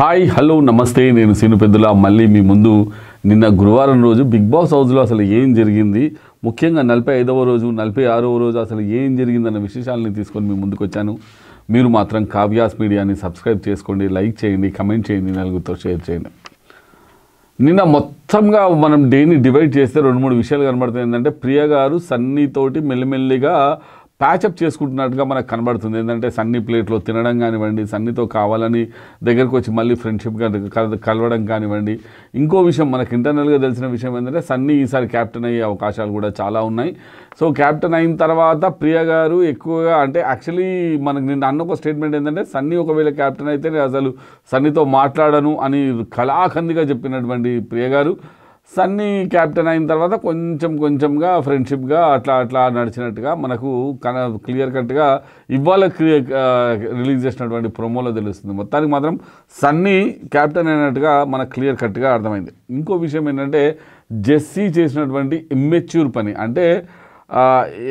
hi hello నమస్తే నేను పెద్దల మళ్ళీ మీ ముందు నిన్న గురువారం రోజు బిగ్ బాస్ హౌస్లో అసలు ఏం జరిగింది ముఖ్యంగా నలభై ఐదవ రోజు నలభై ఆరవ రోజు అసలు ఏం జరిగిందన్న విశేషాలని తీసుకొని మీ ముందుకు వచ్చాను మీరు మాత్రం కావ్యాస్ మీడియాని సబ్స్క్రైబ్ చేసుకోండి లైక్ చేయండి కమెంట్ చేయండి నలుగురితో షేర్ చేయండి నిన్న మొత్తంగా మనం డేని డివైడ్ చేస్తే రెండు మూడు విషయాలు కనబడుతుంది ఏంటంటే ప్రియ గారు సన్నీతోటి మెల్లిమెల్లిగా ప్యాచప్ చేసుకుంటున్నట్టుగా మనకు కనబడుతుంది ఏంటంటే సన్నీ ప్లేట్లో తినడం కానివ్వండి సన్నీతో కావాలని దగ్గరకు వచ్చి మళ్ళీ ఫ్రెండ్షిప్గా కలవడం కానివ్వండి ఇంకో విషయం మనకు ఇంటర్నల్గా తెలిసిన విషయం ఏంటంటే సన్నీ ఈసారి క్యాప్టెన్ అయ్యే అవకాశాలు కూడా చాలా ఉన్నాయి సో క్యాప్టెన్ అయిన తర్వాత ప్రియ గారు ఎక్కువగా అంటే యాక్చువల్లీ మనకు నిన్న అన్న ఒక స్టేట్మెంట్ ఏంటంటే సన్నీ ఒకవేళ క్యాప్టెన్ అయితే అసలు సన్నీతో మాట్లాడను అని కళాఖందిగా చెప్పినటువంటి ప్రియ గారు సన్నీ క్యాప్టెన్ అయిన తర్వాత కొంచెం కొంచెంగా ఫ్రెండ్షిప్గా అట్లా అట్లా నడిచినట్టుగా మనకు కన క్లియర్ కట్గా ఇవాళ రిలీజ్ చేసినటువంటి ప్రోమోలో తెలుస్తుంది మొత్తానికి మాత్రం సన్నీ క్యాప్టెన్ అయినట్టుగా మనకు క్లియర్ కట్గా అర్థమైంది ఇంకో విషయం ఏంటంటే జెస్సీ చేసినటువంటి ఇమ్మెచ్యూర్ పని అంటే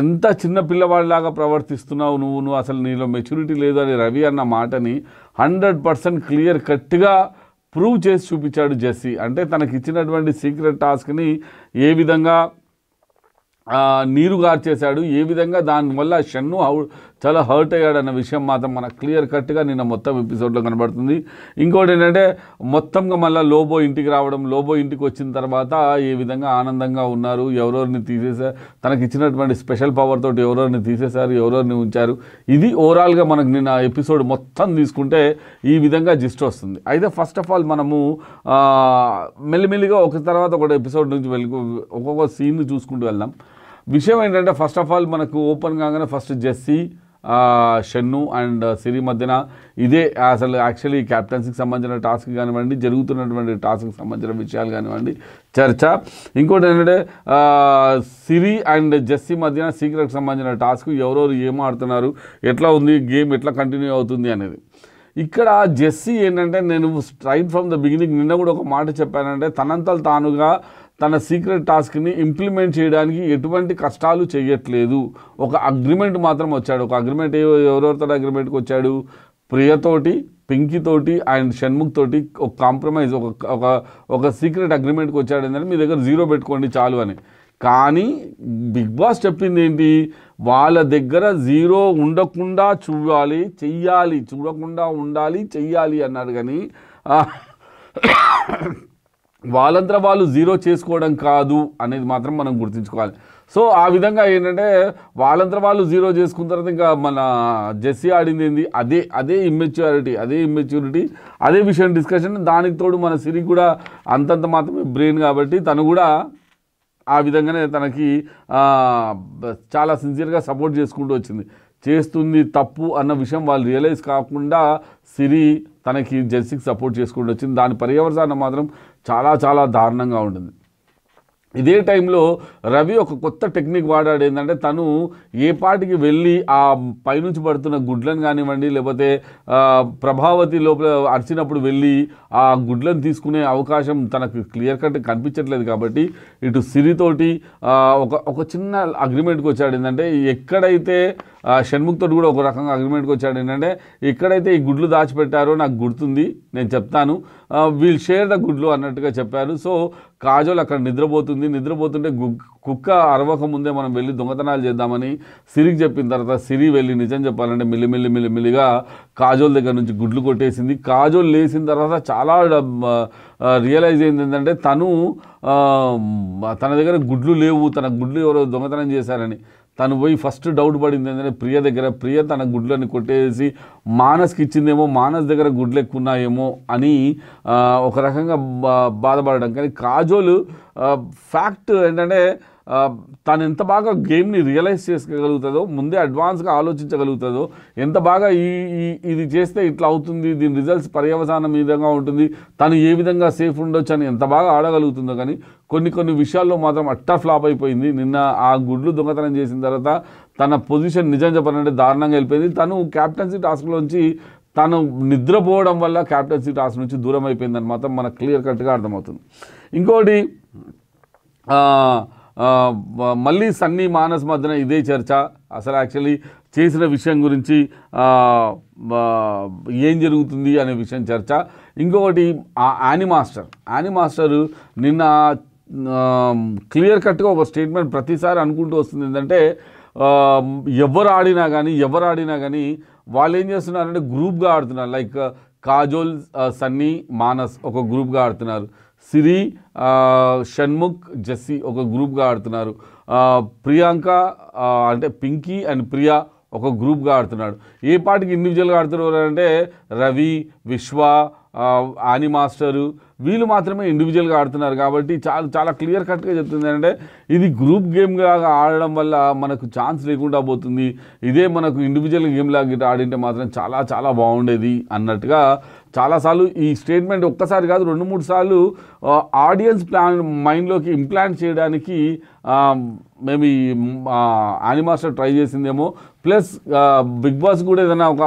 ఎంత చిన్న పిల్లవాడిలాగా ప్రవర్తిస్తున్నావు నువ్వు నువ్వు అసలు నీలో మెచ్యూరిటీ లేదు అని రవి అన్న మాటని హండ్రెడ్ పర్సెంట్ క్లియర్ కట్గా ప్రూవ్ చేసి చూపించాడు జెస్సి అంటే తనకి ఇచ్చినటువంటి సీక్రెట్ టాస్క్ని ఏ విధంగా నీరు గార్చేశాడు ఏ విధంగా దానివల్ల షన్ను చాలా హర్ట్ అయ్యాడు అన్న విషయం మాత్రం మనకు క్లియర్ కట్గా నిన్న మొత్తం ఎపిసోడ్లో కనబడుతుంది ఇంకోటి ఏంటంటే మొత్తంగా మళ్ళీ లోబో ఇంటికి రావడం లోబో ఇంటికి వచ్చిన తర్వాత ఏ విధంగా ఆనందంగా ఉన్నారు ఎవరెవరిని తీసేసారు తనకి ఇచ్చినటువంటి స్పెషల్ పవర్ తోటి ఎవరెవరిని తీసేశారు ఎవరెవరిని ఉంచారు ఇది ఓవరాల్గా మనకు నిన్న ఎపిసోడ్ మొత్తం తీసుకుంటే ఈ విధంగా జిస్ట్ వస్తుంది అయితే ఫస్ట్ ఆఫ్ ఆల్ మనము మెల్లిమెల్లిగా ఒక తర్వాత ఒక ఎపిసోడ్ నుంచి వెళ్ళి ఒక్కొక్క సీన్ చూసుకుంటూ వెళ్దాం విషయం ఏంటంటే ఫస్ట్ ఆఫ్ ఆల్ మనకు ఓపెన్ కాగానే ఫస్ట్ జెస్సీ షన్ను అండ్ సిరి మధ్యన ఇదే అసలు యాక్చువల్లీ క్యాప్టెన్సీకి సంబంధించిన టాస్క్ కానివ్వండి జరుగుతున్నటువంటి టాస్క్కి సంబంధించిన విషయాలు కానివ్వండి చర్చ ఇంకోటి ఏంటంటే సిరి అండ్ జెస్సీ మధ్యన సీక్రెట్కి సంబంధించిన టాస్క్ ఎవరెవరు ఏం ఆడుతున్నారు ఎట్లా ఉంది గేమ్ ఎట్లా కంటిన్యూ అవుతుంది అనేది ఇక్కడ జెస్సీ ఏంటంటే నేను స్ట్రైట్ ఫ్రమ్ ద బిగినింగ్ నిన్న కూడా ఒక మాట చెప్పానంటే తనంతలు తానుగా తన సీక్రెట్ టాస్క్ని ఇంప్లిమెంట్ చేయడానికి ఎటువంటి కష్టాలు చేయట్లేదు ఒక అగ్రిమెంట్ మాత్రం వచ్చాడు ఒక అగ్రిమెంట్ ఎవరెవరితో అగ్రిమెంట్కి వచ్చాడు ప్రియతోటి పింకితోటి అండ్ షణ్ముఖ్ తోటి ఒక కాంప్రమైజ్ ఒక ఒక ఒక సీక్రెట్ అగ్రిమెంట్కి వచ్చాడు ఏంటంటే మీ దగ్గర జీరో పెట్టుకోండి చాలు అని కానీ బిగ్ బాస్ చెప్పింది ఏంటి వాళ్ళ దగ్గర జీరో ఉండకుండా చూడాలి చెయ్యాలి చూడకుండా ఉండాలి చెయ్యాలి అన్నాడు కానీ వాళ్ళంతా వాళ్ళు జీరో చేసుకోవడం కాదు అనేది మాత్రం మనం గుర్తుంచుకోవాలి సో ఆ విధంగా ఏంటంటే వాళ్ళంతా వాళ్ళు జీరో చేసుకున్న తర్వాత ఇంకా మన జెస్సీ ఆడింది ఏంది అదే అదే ఇమ్మెచ్యూరిటీ అదే ఇమ్మెచ్యూరిటీ అదే విషయం డిస్కషన్ దానికి తోడు మన సిరి కూడా అంతంత మాత్రమే బ్రెయిన్ కాబట్టి తను కూడా ఆ విధంగానే తనకి చాలా సిన్సియర్గా సపోర్ట్ చేసుకుంటూ వచ్చింది చేస్తుంది తప్పు అన్న విషయం వాళ్ళు రియలైజ్ కాకుండా సిరి తనకి జెర్సీకి సపోర్ట్ చేసుకుంటూ వచ్చింది దాని పర్యవసాన మాత్రం చాలా చాలా దారుణంగా ఉంటుంది ఇదే టైంలో రవి ఒక కొత్త టెక్నిక్ వాడాడు ఏంటంటే తను ఏ పాటికి వెళ్ళి ఆ పైనుంచి పడుతున్న గుడ్లను కానివ్వండి లేకపోతే ప్రభావతి లోపల అరిచినప్పుడు వెళ్ళి ఆ గుడ్లను తీసుకునే అవకాశం తనకు క్లియర్ కట్ కనిపించట్లేదు కాబట్టి ఇటు సిరితోటి ఒక ఒక చిన్న అగ్రిమెంట్కి వచ్చాడు ఏంటంటే ఎక్కడైతే షణ్ముఖ్తో కూడా ఒక రకంగా అగ్రిమెంట్కి వచ్చాడు ఏంటంటే ఇక్కడైతే ఈ గుడ్లు దాచిపెట్టారో నాకు గుర్తుంది నేను చెప్తాను వీల్ షేర్ ద గుడ్లు అన్నట్టుగా చెప్పారు సో కాజోల్ అక్కడ నిద్రపోతుంది నిద్రపోతుంటే కుక్క అరవక ముందే మనం వెళ్ళి దొంగతనాలు చేద్దామని సిరికి చెప్పిన తర్వాత సిరి వెళ్ళి నిజం చెప్పాలంటే మిల్లిమిల్లి మిల్లిమిల్లిగా కాజోల్ దగ్గర నుంచి గుడ్లు కొట్టేసింది కాజోల్ లేచిన తర్వాత చాలా రియలైజ్ అయింది ఏంటంటే తను తన దగ్గర గుడ్లు లేవు తన గుడ్లు ఎవరో దొంగతనం చేశారని తను పోయి ఫస్ట్ డౌట్ పడింది ఏంటంటే ప్రియ దగ్గర ప్రియ తన గుడ్లని కొట్టేసి మానస్కి ఇచ్చిందేమో మానస్ దగ్గర గుడ్లు ఎక్కున్నాయేమో అని ఒక రకంగా బాధపడడం కానీ కాజోలు ఫ్యాక్ట్ ఏంటంటే తను ఎంత బాగా గేమ్ని రియలైజ్ చేసుకోగలుగుతుందో ముందే అడ్వాన్స్గా ఆలోచించగలుగుతుందో ఎంత బాగా ఈ ఇది చేస్తే ఇట్లా అవుతుంది దీని రిజల్ట్స్ పర్యవసానం ఈ విధంగా ఉంటుంది తను ఏ విధంగా సేఫ్ ఉండొచ్చు అని ఎంత బాగా ఆడగలుగుతుందో కానీ కొన్ని కొన్ని విషయాల్లో మాత్రం అట్టా ఫ్లాప్ అయిపోయింది నిన్న ఆ గుడ్లు దొంగతనం చేసిన తర్వాత తన పొజిషన్ నిజం చెప్పాలంటే దారుణంగా వెళ్ళిపోయింది తను క్యాప్టెన్సీ టాస్క్లోంచి తను నిద్రపోవడం వల్ల క్యాప్టెన్సీ టాస్క్ నుంచి దూరం అయిపోయిందని మాత్రం మనకు క్లియర్ కట్గా అర్థమవుతుంది ఇంకోటి మళ్ళీ సన్నీ మానస్ మధ్యన ఇదే చర్చ అసలు యాక్చువల్లీ చేసిన విషయం గురించి ఏం జరుగుతుంది అనే విషయం చర్చ ఇంకొకటి యానీ మాస్టర్ యానీ మాస్టరు నిన్న క్లియర్ కట్గా ఒక స్టేట్మెంట్ ప్రతిసారి అనుకుంటూ వస్తుంది ఏంటంటే ఎవరు ఆడినా కానీ ఎవరు ఆడినా కానీ వాళ్ళు ఏం చేస్తున్నారంటే గ్రూప్గా ఆడుతున్నారు లైక్ కాజోల్ సన్నీ మానస్ ఒక గ్రూప్గా ఆడుతున్నారు సిరి షణ్ముఖ్ జస్సీ ఒక గ్రూప్గా ఆడుతున్నారు ప్రియాంక అంటే పింకీ అండ్ ప్రియా ఒక గ్రూప్గా ఆడుతున్నాడు ఏ పాటికి ఇండివిజువల్గా ఆడుతున్నారు అంటే రవి విశ్వ ఆని మాస్టరు వీళ్ళు మాత్రమే ఇండివిజువల్గా ఆడుతున్నారు కాబట్టి చాలా చాలా క్లియర్ కట్గా చెప్తుంది అంటే ఇది గ్రూప్ గేమ్గా ఆడడం వల్ల మనకు ఛాన్స్ లేకుండా పోతుంది ఇదే మనకు ఇండివిజువల్ గేమ్ లాగా ఆడింటే మాత్రం చాలా చాలా బాగుండేది అన్నట్టుగా చాలాసార్లు ఈ స్టేట్మెంట్ ఒక్కసారి కాదు రెండు మూడు సార్లు ఆడియన్స్ ప్లాన్ మైండ్లోకి ఇంప్లాంట్ చేయడానికి మేము ఈ యానిమాస్టర్ ట్రై చేసిందేమో ప్లస్ బిగ్ బాస్ కూడా ఏదైనా ఒక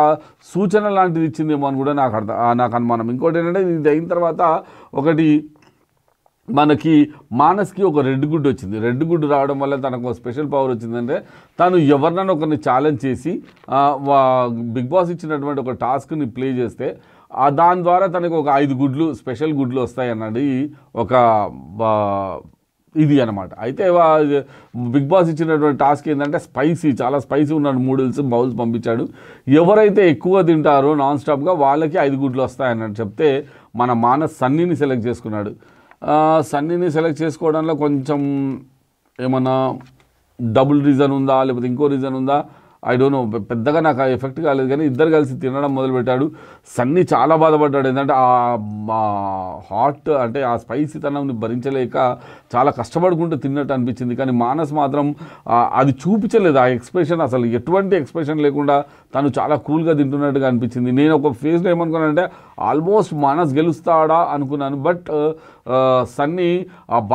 సూచన లాంటిది ఇచ్చిందేమో అని కూడా నాకు అర్థం నాకు అనుమానం ఇంకోటి ఏంటంటే ఇది అయిన తర్వాత ఒకటి మనకి మానస్కి ఒక రెడ్ గుడ్ వచ్చింది రెడ్ గుడ్ రావడం వల్ల తనకు స్పెషల్ పవర్ వచ్చిందంటే తను ఎవరినైనా ఒకరిని ఛాలెంజ్ చేసి బిగ్ బాస్ ఇచ్చినటువంటి ఒక టాస్క్ని ప్లే చేస్తే దాని ద్వారా తనకు ఒక ఐదు గుడ్లు స్పెషల్ గుడ్లు వస్తాయి అన్నది ఒక ఇది అనమాట అయితే బిగ్ బాస్ ఇచ్చినటువంటి టాస్క్ ఏంటంటే స్పైసీ చాలా స్పైసీ ఉన్నాడు నూడిల్స్ బౌల్స్ పంపించాడు ఎవరైతే ఎక్కువ తింటారో నాన్ స్టాప్గా వాళ్ళకి ఐదు గుడ్లు వస్తాయన్నట్టు చెప్తే మన మానస్ సన్నీని సెలెక్ట్ చేసుకున్నాడు సన్నీని సెలెక్ట్ చేసుకోవడంలో కొంచెం ఏమన్నా డబుల్ రీజన్ ఉందా లేకపోతే ఇంకో రీజన్ ఉందా ఐ డోంట్ నో పెద్దగా నాకు ఆ ఎఫెక్ట్ కాలేదు కానీ ఇద్దరు కలిసి తినడం మొదలుపెట్టాడు సన్ని చాలా బాధపడ్డాడు ఏంటంటే ఆ హాట్ అంటే ఆ స్పైసీ తనంని భరించలేక చాలా కష్టపడుకుంటూ తిన్నట్టు అనిపించింది కానీ మానస్ మాత్రం అది చూపించలేదు ఆ ఎక్స్ప్రెషన్ అసలు ఎటువంటి ఎక్స్ప్రెషన్ లేకుండా తను చాలా కూల్గా తింటున్నట్టుగా అనిపించింది నేను ఒక ఫేస్లో ఏమనుకున్నానంటే ఆల్మోస్ట్ మానస్ గెలుస్తాడా అనుకున్నాను బట్ సన్నీ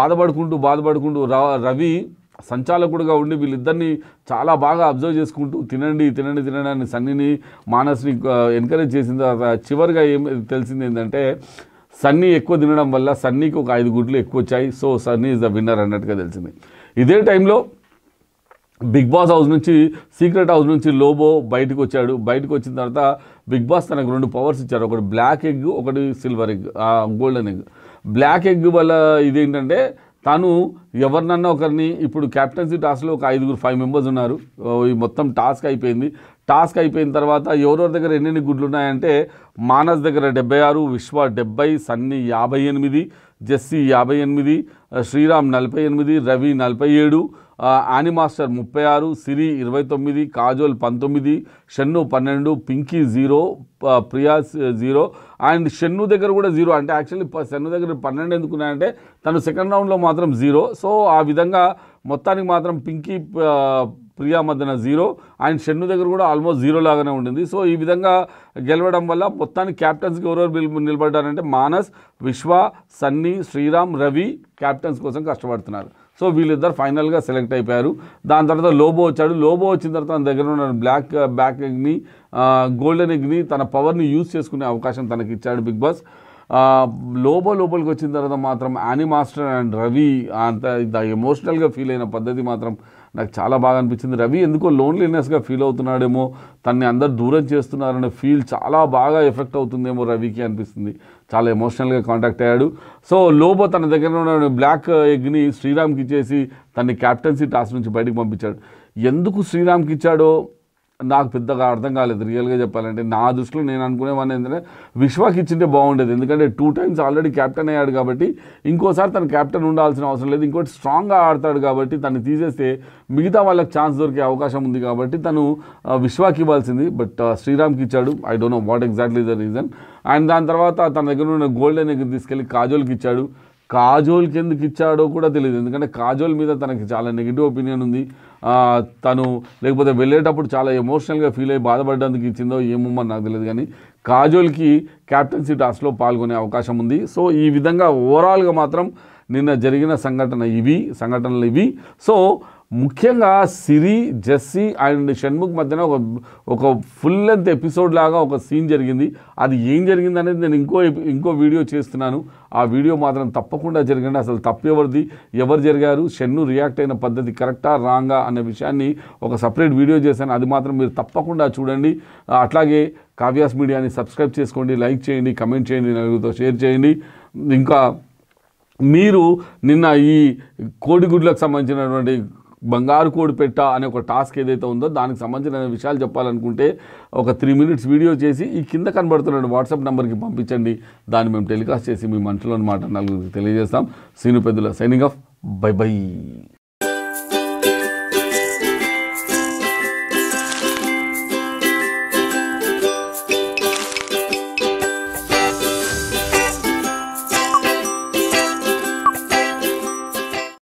బాధపడుకుంటూ బాధపడుకుంటూ రవి సంచాలకుడుగా ఉండి వీళ్ళిద్దరిని చాలా బాగా అబ్జర్వ్ చేసుకుంటూ తినండి తినండి తినండి అని సన్నీని మానసిని ఎంకరేజ్ చేసిన తర్వాత చివరిగా ఏం తెలిసింది ఏంటంటే సన్నీ ఎక్కువ తినడం వల్ల సన్నీకి ఒక ఐదు గుడ్లు ఎక్కువ వచ్చాయి so Sunny is the winner అన్నట్టుగా తెలిసింది ఇదే టైంలో బిగ్ బాస్ హౌస్ నుంచి సీక్రెట్ హౌస్ నుంచి లోబో బయటకు వచ్చాడు బయటకు వచ్చిన తర్వాత బిగ్ బాస్ తనకు రెండు పవర్స్ ఇచ్చారు ఒకటి బ్లాక్ ఎగ్ ఒకటి silver egg golden egg black egg వల్ల ఇదేంటంటే తాను ఎవరినన్నా ఒకరిని ఇప్పుడు క్యాప్టెన్సీ టాస్క్లో ఒక ఐదుగురు ఫైవ్ మెంబర్స్ ఉన్నారు ఈ మొత్తం టాస్క్ అయిపోయింది టాస్క్ అయిపోయిన తర్వాత ఎవరెవరి దగ్గర ఎన్నెన్ని గుడ్లు ఉన్నాయంటే మానస్ దగ్గర డెబ్బై ఆరు విశ్వ డెబ్బై సన్ని యాభై ఎనిమిది జెస్సీ యాభై ఎనిమిది శ్రీరామ్ నలభై ఎనిమిది రవి నలభై ఏడు యానిమాస్టర్ ముప్పై ఆరు సిరి ఇరవై తొమ్మిది కాజోల్ పంతొమ్మిది షన్ను పన్నెండు Pinky zero Priya zero and Shannu దగ్గర కూడా జీరో అంటే యాక్చువల్లీ షన్ను దగ్గర పన్నెండు ఎందుకున్నాయంటే తను సెకండ్ రౌండ్లో మాత్రం జీరో సో ఆ విధంగా మొత్తానికి మాత్రం పింకీ ప్రియా మధ్యన జీరో అండ్ షెన్ను దగ్గర కూడా ఆల్మోస్ట్ జీరో లాగానే ఉండింది సో ఈ విధంగా గెలవడం వల్ల మొత్తాన్ని క్యాప్టెన్స్కి ఎవరెవరు నిలబడ్డారంటే మానస్ విశ్వ సన్నీ శ్రీరామ్ రవి క్యాప్టెన్స్ కోసం కష్టపడుతున్నారు సో వీళ్ళిద్దరు ఫైనల్గా సెలెక్ట్ అయిపోయారు దాని తర్వాత లోబో వచ్చాడు లోబో వచ్చిన తర్వాత తన దగ్గర ఉన్న బ్లాక్ బ్యాక్ ఎగ్ని గోల్డెన్ ఎగ్ని తన పవర్ని యూజ్ చేసుకునే అవకాశం తనకి ఇచ్చాడు బిగ్ బాస్ లోబో లోపలికి వచ్చిన తర్వాత మాత్రం యానీ మాస్టర్ అండ్ రవి అంత ఎమోషనల్గా ఫీల్ అయిన పద్ధతి మాత్రం నాకు చాలా బాగా అనిపించింది రవి ఎందుకో లోన్లీనెస్గా ఫీల్ అవుతున్నాడేమో తన్ని అందరు దూరం చేస్తున్నారనే ఫీల్ చాలా బాగా ఎఫెక్ట్ అవుతుందేమో రవికి అనిపిస్తుంది చాలా ఎమోషనల్గా కాంటాక్ట్ అయ్యాడు సో లోబో తన దగ్గర ఉన్న బ్లాక్ ఎగ్ని శ్రీరామ్కి ఇచ్చేసి తన్ని క్యాప్టెన్సీ టాస్క్ నుంచి బయటకు పంపించాడు ఎందుకు శ్రీరామ్కి ఇచ్చాడో నాకు పెద్దగా అర్థం కాలేదు రియల్గా చెప్పాలంటే నా దృష్టిలో నేను అనుకునేవాడిని ఏంటంటే విశ్వాకి ఇచ్చింటే బాగుండేది ఎందుకంటే టూ టైమ్స్ ఆల్రెడీ క్యాప్టెన్ అయ్యాడు కాబట్టి ఇంకోసారి తను క్యాప్టెన్ ఉండాల్సిన అవసరం లేదు ఇంకోటి స్ట్రాంగ్గా ఆడతాడు కాబట్టి తను తీసేస్తే మిగతా వాళ్ళకి ఛాన్స్ దొరికే అవకాశం ఉంది కాబట్టి తను విశ్వాకి ఇవ్వాల్సింది బట్ శ్రీరామ్కి ఇచ్చాడు I don't know what exactly the reason and దాని తర్వాత తన దగ్గర ఉన్న గోల్డెన్ దగ్గర తీసుకెళ్ళి కాజోల్కి ఇచ్చాడు కాజోల్కి ఎందుకు ఇచ్చాడో కూడా తెలియదు ఎందుకంటే కాజోల్ మీద తనకి చాలా నెగిటివ్ ఒపీనియన్ ఉంది తను లేకపోతే వెళ్ళేటప్పుడు చాలా ఎమోషనల్గా ఫీల్ అయ్యి బాధపడడానికి ఇచ్చిందో ఏమో నాకు తెలియదు కానీ కాజోల్కి క్యాప్టెన్సీ టాస్క్లో పాల్గొనే అవకాశం ఉంది సో ఈ విధంగా ఓవరాల్గా మాత్రం నిన్న జరిగిన సంఘటన ఇవి సంఘటనలు ఇవి సో ముఖ్యంగా సిరి జెస్సీ అండ్ షణ్ముఖ్ మధ్యన ఒక ఒక ఫుల్ లెంత్ ఎపిసోడ్ లాగా ఒక సీన్ జరిగింది అది ఏం జరిగింది అనేది నేను ఇంకో ఇంకో వీడియో చేస్తున్నాను ఆ వీడియో మాత్రం తప్పకుండా జరిగింది అసలు తప్పెవరిది ఎవరు జరిగారు షన్ను రియాక్ట్ అయిన పద్ధతి కరెక్టా రాంగా అనే విషయాన్ని ఒక సపరేట్ వీడియో చేశాను అది మాత్రం మీరు తప్పకుండా చూడండి అట్లాగే కావ్యాస్ మీడియాని సబ్స్క్రైబ్ చేసుకోండి లైక్ చేయండి కమెంట్ చేయండి నలుగురితో షేర్ చేయండి ఇంకా మీరు నిన్న ఈ కోడిగుడ్లకు సంబంధించినటువంటి బంగారు కోడి పెట్ట అనే ఒక టాస్క్ ఏదైతే ఉందో దానికి సంబంధించిన విషయాలు చెప్పాలనుకుంటే ఒక త్రీ మినిట్స్ వీడియో చేసి ఈ కింద కనబడుతున్న వాట్సాప్ నెంబర్కి పంపించండి దాన్ని మేము టెలికాస్ట్ చేసి మీ మనుషులను మాట నలుగురికి తెలియజేస్తాం సీను పెద్దల సైనింగ్ ఆఫ్ బై బై